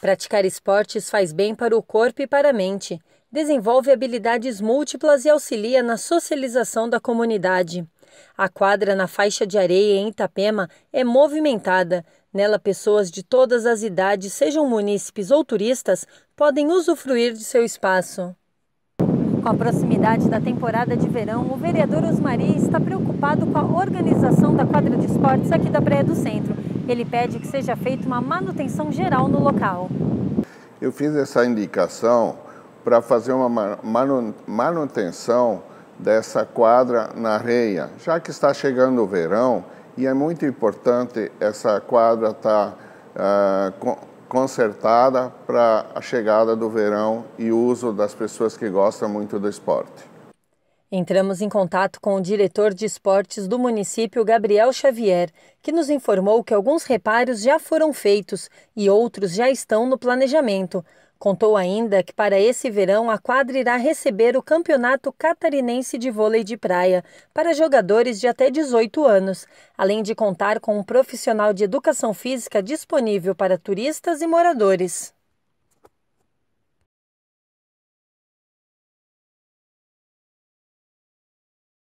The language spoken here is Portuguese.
Praticar esportes faz bem para o corpo e para a mente, desenvolve habilidades múltiplas e auxilia na socialização da comunidade. A quadra na faixa de areia em Itapema é movimentada. Nela, pessoas de todas as idades, sejam munícipes ou turistas, podem usufruir de seu espaço. Com a proximidade da temporada de verão, o vereador Osmari está preocupado com a organização da quadra de esportes aqui da Praia do Centro ele pede que seja feita uma manutenção geral no local. Eu fiz essa indicação para fazer uma manutenção dessa quadra na areia, já que está chegando o verão e é muito importante essa quadra estar tá, uh, consertada para a chegada do verão e o uso das pessoas que gostam muito do esporte. Entramos em contato com o diretor de esportes do município, Gabriel Xavier, que nos informou que alguns reparos já foram feitos e outros já estão no planejamento. Contou ainda que para esse verão a quadra irá receber o Campeonato Catarinense de Vôlei de Praia para jogadores de até 18 anos, além de contar com um profissional de educação física disponível para turistas e moradores.